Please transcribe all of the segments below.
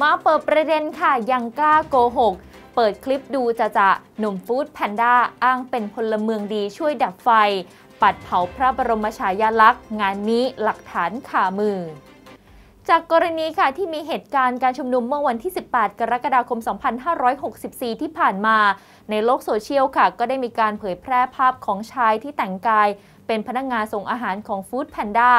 มาเปิดประเด็นค่ะยังกล้าโกหก เปิดคลิปดูจะจะหนุ่มฟู้ดแพนด้าอ้างเป็นพลเมืองดีช่วยดับไฟ ปัดเผาพระบรมฉายาลักษณ์ งานนี้หลักฐานขามือ จากกรณีค่ะที่มีเหตุการณ์การชุมนุมเมื่อวันที่ 18 กรกฎาคม 2564 ที่ผ่านมา ในโลกโซเชียลค่ะก็ได้มีการเผยแพร่ภาพของชายที่แต่งกาย เป็นพนักงงานส่งอาหารของฟู้ดแพนด้า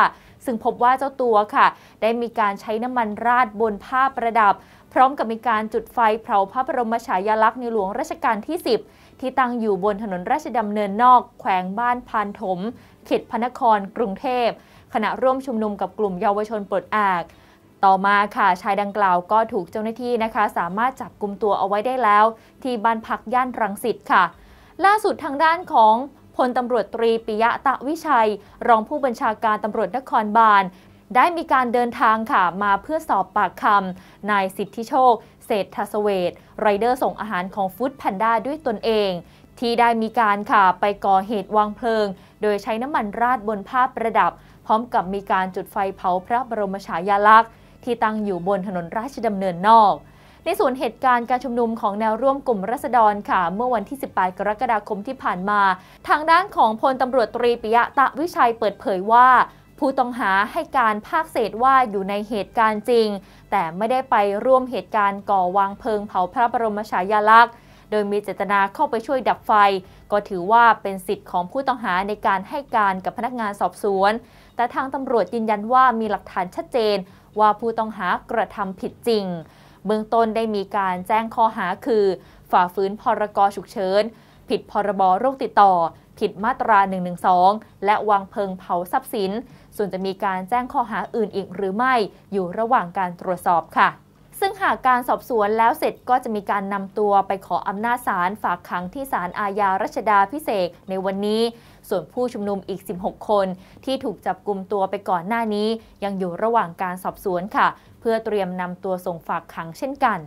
ซึ่งพบว่าเจ้าตัวค่ะ ได้มีการใช้น้ำมันราดบนผ้าประดับ พร้อมกับมีการจุดไฟเผาพระบรมฉายาลักษณ์ในหลวงรัชกาลที่ 10 ที่ตั้งอยู่บนถนนราชดำเนินนอก แขวงบ้านพานถม เขตพระนครกรุงเทพ ขณะร่วมชุมนุมกับกลุ่มเยาวชนปลดแอกต่อมาค่ะชายดังกล่าวก็ถูกเจ้าหน้าที่นะคะ สามารถจับกลุ่มตัวเอาไว้ได้แล้ว ที่บ้านพักย่านรังสิตค่ะ ล่าสุดทางด้านของพลตำรวจตรีปิยะตะวิชัย รองผู้บัญชาการตำรวจนครบาลได้มีการเดินทางค่ะมาเพื่อสอบปากคำนายสิทธิโชคเศรษฐสเวตไรเดอร์ส่งอาหารของฟู้ดแพนด้าด้วยตนเอง ที่ได้มีการค่ะไปก่อเหตุวางเพลิง โดยใช้น้ำมันราดบนภาพประดับ พร้อมกับมีการจุดไฟเผาพระบรมฉายาลักษณ์ ที่ตั้งอยู่บนถนนราชดำเนินนอกในส่วนเหตุการณ์การชุมนุมของแนวร่วมกลุ่มรัษฎรค่ะ เมื่อวันที่18กรกฎาคมที่ผ่านมา ทางด้านของพลตำรวจตรีปิยะตะวิชัยเปิดเผยว่า ผู้ต้องหาให้การภาคเศษว่าอยู่ในเหตุการณ์จริง แต่ไม่ได้ไปร่วมเหตุการณ์ก่อวางเพลิงเผาพระบรมฉายาลักษณ์ โดยมีเจตนาเข้าไปช่วยดับไฟ ก็ถือว่าเป็นสิทธิ์ของผู้ต้องหาในการให้การกับพนักงานสอบสวน แต่ทางตำรวจยืนยันว่ามีหลักฐานชัดเจน ว่าผู้ต้องหากระทำผิดจริงเบื้องต้นได้มีการแจ้งข้อหาคือ ฝ่าฝืนพรกฉุกเฉินผิดพรบโรคติดต่อ ผิดมาตรา 112 และวางเพลิงเผาทรัพย์สิน ส่วนจะมีการแจ้งข้อหาอื่นอีกหรือไม่อยู่ระหว่างการตรวจสอบค่ะซึ่งหากการสอบสวนแล้วเสร็จก็จะมีการนำตัวไปขออำนาจศาลฝากขังที่ศาลอาญารัชดาพิเศษในวันนี้ ส่วนผู้ชุมนุมอีก 16 คน ที่ถูกจับกลุ่มตัวไปก่อนหน้านี้ ยังอยู่ระหว่างการสอบสวนค่ะ เพื่อเตรียมนำตัวส่งฝากขังเช่นกัน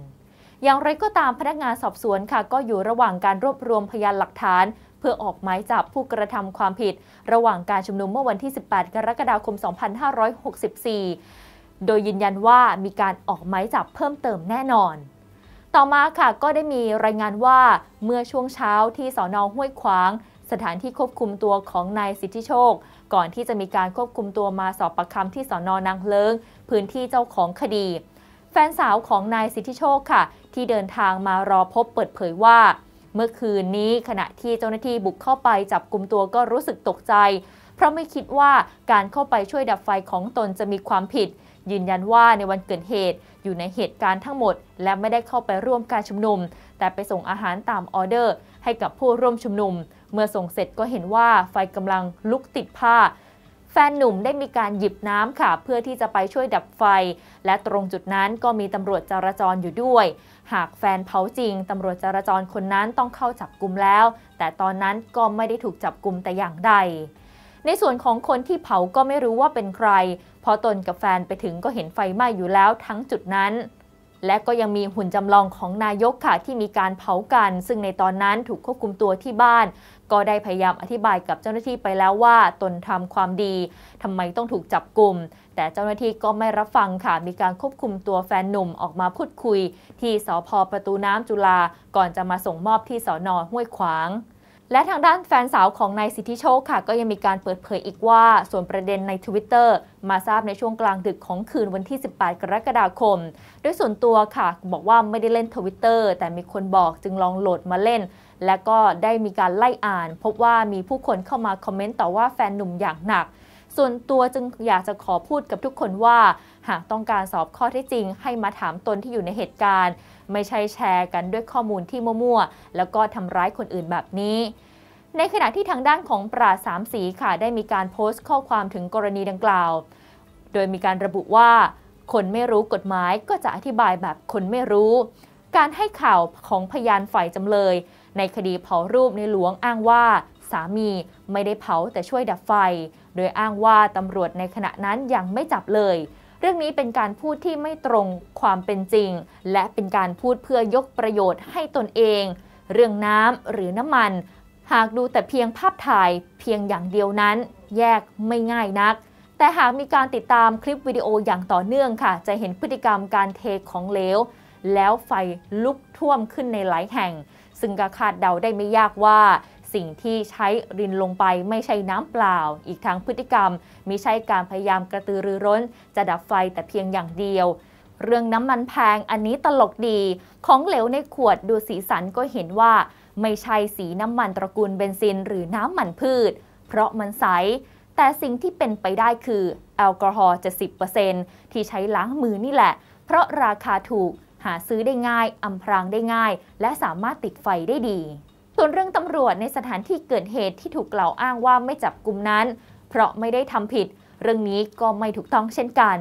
อย่างไรก็ตามพนักงานสอบสวนค่ะ ก็อยู่ระหว่างการรวบรวมพยานหลักฐาน เพื่อออกหมายจับผู้กระทำความผิด ระหว่างการชุมนุมเมื่อวันที่ 18 กรกฎาคม 2564โดยยืนยันว่ามีการออกหมายจับเพิ่มเติมแน่นอน ต่อมาค่ะ ก็ได้มีรายงานว่า เมื่อช่วงเช้าที่สอนอห้วยขวาง สถานที่ควบคุมตัวของนายสิทธิโชค ก่อนที่จะมีการควบคุมตัวมาสอบปากคำที่สอนอนางเลิงพื้นที่เจ้าของคดี แฟนสาวของนายสิทธิโชคค่ะ ที่เดินทางมารอพบเปิดเผยว่า เมื่อคืนนี้ขณะที่เจ้าหน้าที่บุกเข้าไปจับกลุ่มตัวก็รู้สึกตกใจเพราะไม่คิดว่าการเข้าไปช่วยดับไฟของตนจะมีความผิด ยืนยันว่าในวันเกิดเหตุอยู่ในเหตุการณ์ทั้งหมด และไม่ได้เข้าไปร่วมการชุมนุม แต่ไปส่งอาหารตามออเดอร์ ให้กับผู้ร่วมชุมนุม เมื่อส่งเสร็จก็เห็นว่าไฟกำลังลุกติดผ้า แฟนหนุ่มได้มีการหยิบน้ำค่ะเพื่อที่จะไปช่วยดับไฟ และตรงจุดนั้นก็มีตำรวจจราจรอยู่ด้วย หากแฟนเผาจริงตำรวจจราจรคนนั้นต้องเข้าจับกลุ่มแล้ว แต่ตอนนั้นก็ไม่ได้ถูกจับกลุ่มแต่อย่างใดในส่วนของคนที่เผาก็ไม่รู้ว่าเป็นใคร พอตนกับแฟนไปถึงก็เห็นไฟไหม้อยู่แล้วทั้งจุดนั้น และก็ยังมีหุ่นจำลองของนายกค่ะที่มีการเผากัน ซึ่งในตอนนั้นถูกควบคุมตัวที่บ้าน ก็ได้พยายามอธิบายกับเจ้าหน้าที่ไปแล้วว่า ตนทำความดีทำไมต้องถูกจับกลุ่ม แต่เจ้าหน้าที่ก็ไม่รับฟังค่ะมีการควบคุมตัวแฟนหนุ่มออกมาพูดคุย ที่สพประตูน้ำจุฬาก่อนจะมาส่งมอบที่สอนอห้วยขวางและทางด้านแฟนสาวของนายสิทธิโชคค่ะ ก็ยังมีการเปิดเผยอีกว่า ส่วนประเด็นในทวิตเตอร์มาทราบในช่วงกลางดึกของคืนวันที่ 18 กรกฎาคม ด้วยส่วนตัวค่ะบอกว่าไม่ได้เล่นทวิตเตอร์แต่มีคนบอกจึงลองโหลดมาเล่น และก็ได้มีการไล่อ่าน พบว่ามีผู้คนเข้ามาคอมเมนต์ต่อว่าแฟนหนุ่มอย่างหนักส่วนตัวจึงอยากจะขอพูดกับทุกคนว่า หากต้องการสอบข้อเท็จจริงให้มาถามตนที่อยู่ในเหตุการณ์ ไม่ใช่แชร์กันด้วยข้อมูลที่มั่วๆแล้วก็ทำร้ายคนอื่นแบบนี้ ในขณะที่ทางด้านของปราสามสีค่ะ ได้มีการโพสต์ข้อความถึงกรณีดังกล่าว โดยมีการระบุว่า คนไม่รู้กฎหมายก็จะอธิบายแบบคนไม่รู้ การให้ข่าวของพยานฝ่ายจำเลย ในคดีเผารูปในหลวงอ้างว่าสามี ไม่ได้เผาแต่ช่วยดับไฟโดย อ้างว่าตำรวจในขณะนั้นยังไม่จับเลย เรื่องนี้เป็นการพูดที่ไม่ตรงความเป็นจริง และเป็นการพูดเพื่อยกประโยชน์ให้ตนเอง เรื่องน้ำหรือน้ำมัน หากดูแต่เพียงภาพถ่ายเพียงอย่างเดียวนั้น แยกไม่ง่ายนัก แต่หากมีการติดตามคลิปวิดีโออย่างต่อเนื่องค่ะ จะเห็นพฤติกรรมการเทของเหลว แล้วไฟลุกท่วมขึ้นในหลายแห่ง ซึ่งก็คาดเดาได้ไม่ยากว่าสิ่งที่ใช้รินลงไปไม่ใช่น้ำเปล่า อีกทั้งพฤติกรรมมิใช่การพยายามกระตือรือร้นจะดับไฟแต่เพียงอย่างเดียว เรื่องน้ำมันแพงอันนี้ตลกดีของเหลวในขวดดูสีสันก็เห็นว่าไม่ใช่สีน้ำมันตระกูลเบนซินหรือน้ำมันพืช เพราะมันใส แต่สิ่งที่เป็นไปได้คือแอลกอฮอล์จซ0ที่ใช้ล้างมือนี่แหละ เพราะราคาถูกหาซื้อได้ง่ายอำพรางได้ง่าย และสามารถติดไฟได้ดีส่วนเรื่องตำรวจในสถานที่เกิดเหตุที่ถูกกล่าวอ้างว่าไม่จับกลุ่มนั้นเพราะไม่ได้ทำผิด เรื่องนี้ก็ไม่ถูกต้องเช่นกัน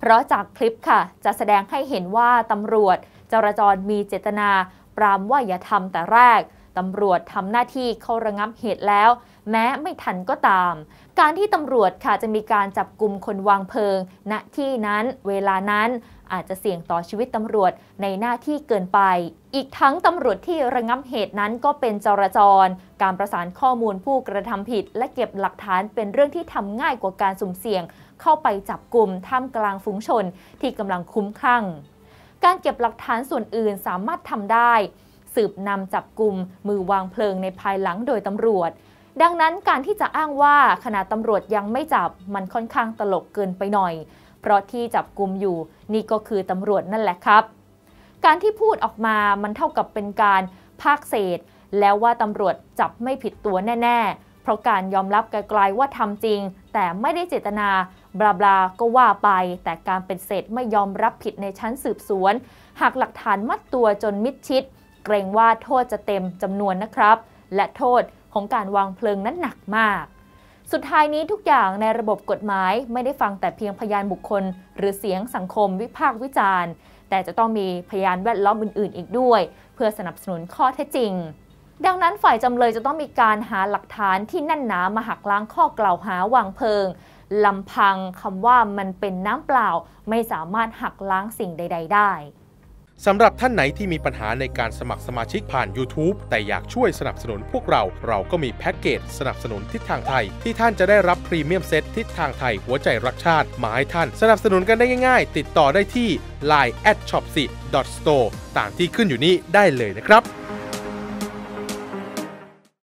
เพราะจากคลิปค่ะ จะแสดงให้เห็นว่าตำรวจจราจรมีเจตนา ปรามว่าอย่าทำแต่แรก ตำรวจทำหน้าที่เข้าระงับเหตุแล้วแม้ไม่ทันก็ตาม การที่ตำรวจค่ะจะมีการจับกลุ่มคนวางเพลิง ณ ที่นั้น เวลานั้น อาจจะเสี่ยงต่อชีวิตตำรวจในหน้าที่เกินไป อีกทั้งตำรวจที่ระงับเหตุนั้นก็เป็นจราจร การประสานข้อมูลผู้กระทำผิดและเก็บหลักฐานเป็นเรื่องที่ทำง่ายกว่าการสุ่มเสี่ยง เข้าไปจับกลุ่มท่ามกลางฝูงชนที่กำลังคุ้มคลั่ง การเก็บหลักฐานส่วนอื่นสามารถทำได้ สืบนำจับกลุ่มมือวางเพลิงในภายหลังโดยตำรวจดังนั้นการที่จะอ้างว่าขณะตำรวจยังไม่จับมันค่อนข้างตลกเกินไปหน่อย เพราะที่จับกลุ่มอยู่นี่ก็คือตำรวจนั่นแหละครับ การที่พูดออกมามันเท่ากับเป็นการภาคเศษแล้วว่าตำรวจจับไม่ผิดตัวแน่ ๆ เพราะการยอมรับไกลๆว่าทำจริง แต่ไม่ได้เจตนา บลาบลาก็ว่าไป แต่การเป็นเศษไม่ยอมรับผิดในชั้นสืบสวน หากหลักฐานมัดตัวจนมิดชิด เกรงว่าโทษจะเต็มจำนวนนะครับ และโทษของการวางเพลิงนั้นหนักมาก สุดท้ายนี้ทุกอย่างในระบบกฎหมาย ไม่ได้ฟังแต่เพียงพยานบุคคล หรือเสียงสังคมวิพากษ์วิจารณ์ แต่จะต้องมีพยานแวดล้อมอื่นๆ อีกด้วย เพื่อสนับสนุนข้อเท็จจริง ดังนั้นฝ่ายจำเลยจะต้องมีการหาหลักฐานที่แน่นหนามาหักล้างข้อกล่าวหาวางเพลิงลำพังคำว่ามันเป็นน้ำเปล่า ไม่สามารถหักล้างสิ่งใดๆได้สำหรับท่านไหนที่มีปัญหาในการสมัครสมาชิกผ่าน YouTube แต่อยากช่วยสนับสนุนพวกเรา เราก็มีแพ็กเกจสนับสนุนทิศทางไทย ที่ท่านจะได้รับพรีเมียมเซตทิศทางไทยหัวใจรักชาติ มาให้ท่าน สนับสนุนกันได้ง่ายๆ ติดต่อได้ที่ line at shopsi store ตามที่ขึ้นอยู่นี้ได้เลยนะครับ